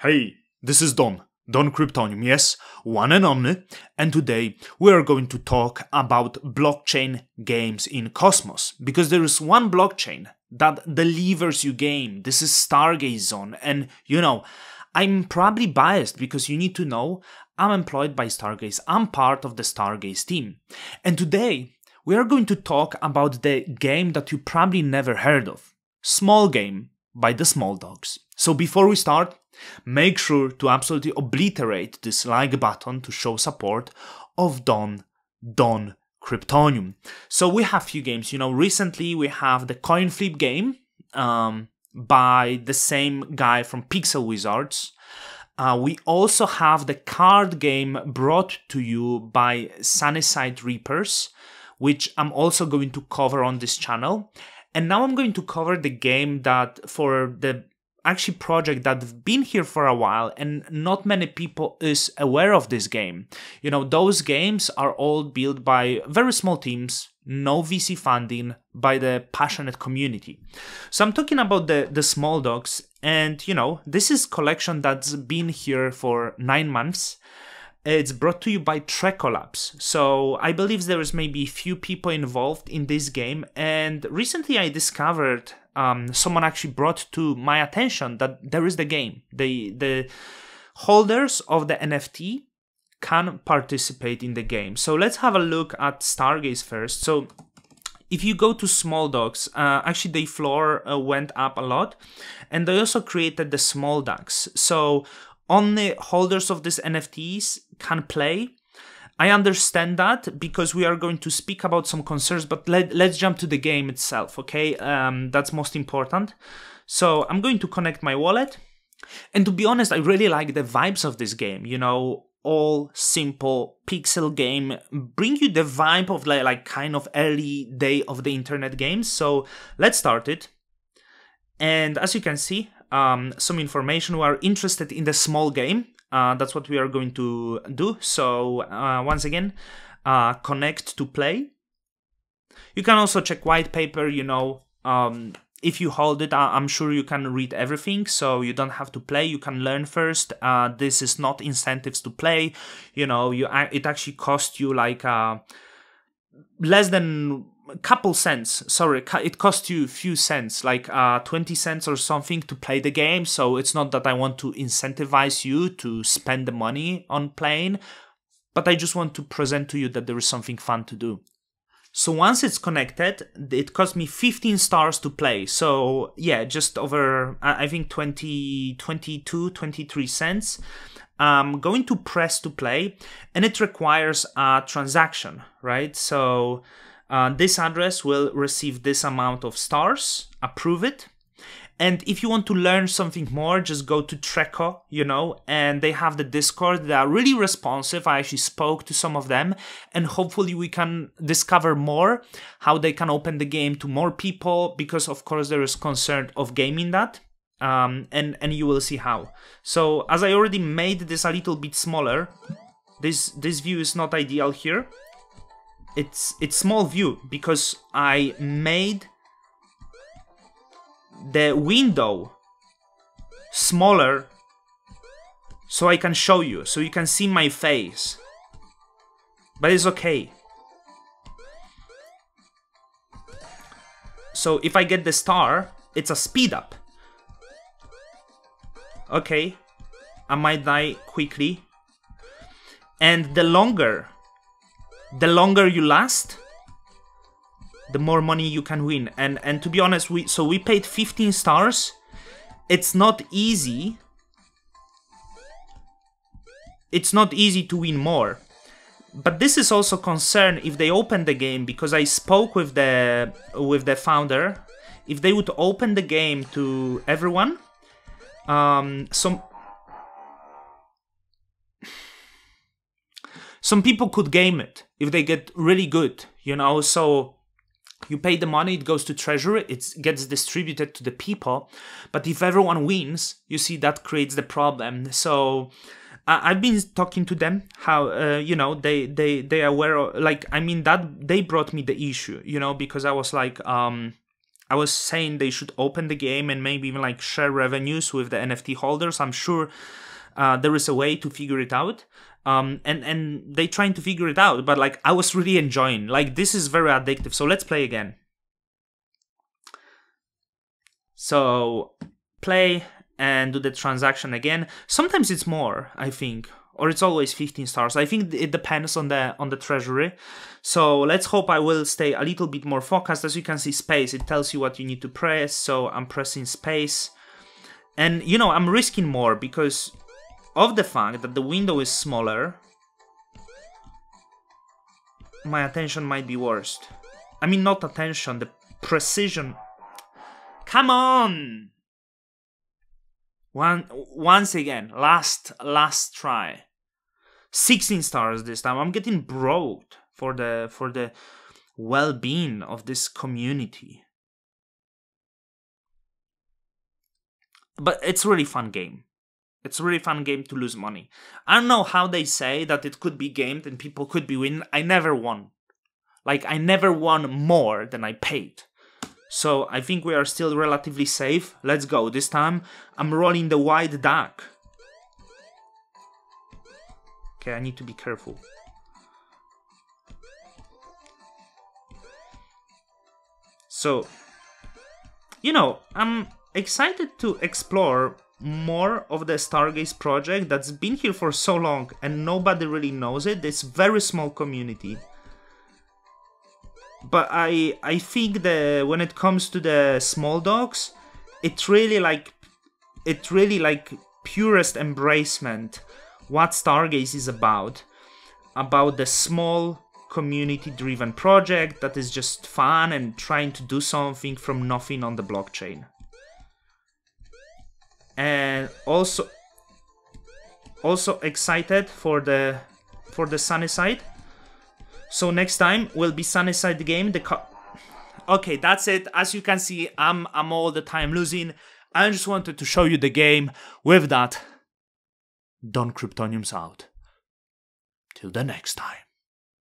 Hey, this is Don, Don Kryptonium, yes, one and only, and today we are going to talk about blockchain games in Cosmos, because there is one blockchain that delivers you game, this is Stargaze Zone, and you know, I'm probably biased because you need to know I'm employed by Stargaze, I'm part of the Stargaze team, and today we are going to talk about the game that you probably never heard of, Small Game by the Small Dogs. So before we start, make sure to absolutely obliterate this like button to show support of Don Don Kryptonium. So we have few games, you know, recently we have the coin flip game um, by the same guy from Pixel Wizards. Uh, we also have the card game brought to you by Sunnyside Reapers, which I'm also going to cover on this channel. And now I'm going to cover the game that for the actually project that have been here for a while and not many people is aware of this game. You know, those games are all built by very small teams, no VC funding, by the passionate community. So I'm talking about the, the small dogs and you know, this is collection that's been here for nine months it's brought to you by Trecolabs. So I believe there is maybe few people involved in this game, and recently I discovered um, someone actually brought to my attention that there is the game. The the holders of the NFT can participate in the game. So let's have a look at Stargaze first. So if you go to small Dogs, uh, actually the floor uh, went up a lot, and they also created the small ducks. So only holders of these NFTs can play. I understand that because we are going to speak about some concerns, but let, let's jump to the game itself, okay? Um, that's most important. So I'm going to connect my wallet. And to be honest, I really like the vibes of this game, you know, all simple pixel game bring you the vibe of like, like kind of early day of the internet games. So let's start it. And as you can see, um, some information who are interested in the small game. Uh, that's what we are going to do. So uh, once again, uh, connect to play. You can also check white paper, you know, um, if you hold it, I'm sure you can read everything, so you don't have to play. You can learn first. Uh, this is not incentives to play. You know, you it actually costs you like uh, less than couple cents sorry it costs you a few cents like uh 20 cents or something to play the game so it's not that i want to incentivize you to spend the money on playing but i just want to present to you that there is something fun to do so once it's connected it cost me 15 stars to play so yeah just over i think 20 22 23 cents I'm um, going to press to play and it requires a transaction right so uh, this address will receive this amount of stars, approve it. And if you want to learn something more, just go to Treco, you know, and they have the Discord. They are really responsive. I actually spoke to some of them, and hopefully we can discover more how they can open the game to more people because, of course, there is concern of gaming that. Um, and and you will see how. So as I already made this a little bit smaller, this this view is not ideal here it's it's small view because I made the window smaller so I can show you, so you can see my face. But it's okay. So if I get the star, it's a speed up. Okay, I might die quickly. And the longer the longer you last, the more money you can win. And and to be honest, we so we paid 15 stars. It's not easy. It's not easy to win more. But this is also concern if they open the game because I spoke with the with the founder. If they would open the game to everyone, um, some some people could game it if they get really good, you know. So you pay the money, it goes to treasury, it gets distributed to the people. But if everyone wins, you see that creates the problem. So I've been talking to them how uh, you know they they they are aware of, like I mean that they brought me the issue you know because I was like um I was saying they should open the game and maybe even like share revenues with the NFT holders I'm sure uh, there is a way to figure it out. Um, and and they trying to figure it out, but like I was really enjoying. Like this is very addictive. So let's play again. So play and do the transaction again. Sometimes it's more, I think, or it's always 15 stars. I think it depends on the on the treasury. So let's hope I will stay a little bit more focused. As you can see, space, it tells you what you need to press. So I'm pressing space. And, you know, I'm risking more because of the fact that the window is smaller, my attention might be worst. I mean, not attention, the precision. Come on! One, once again, last, last try. 16 stars this time. I'm getting broke for the, for the well-being of this community. But it's really fun game. It's a really fun game to lose money. I don't know how they say that it could be gamed and people could be winning. I never won. Like, I never won more than I paid. So I think we are still relatively safe. Let's go. This time I'm rolling the wide duck. Okay, I need to be careful. So, you know, I'm excited to explore more of the Stargaze project that's been here for so long and nobody really knows it. It's very small community. But I I think that when it comes to the small dogs, it really like it really like purest embracement what Stargaze is about. About the small community driven project that is just fun and trying to do something from nothing on the blockchain and also also excited for the for the sunny side so next time will be sunny side game the okay that's it as you can see i'm i'm all the time losing i just wanted to show you the game with that don kryptonium's out till the next time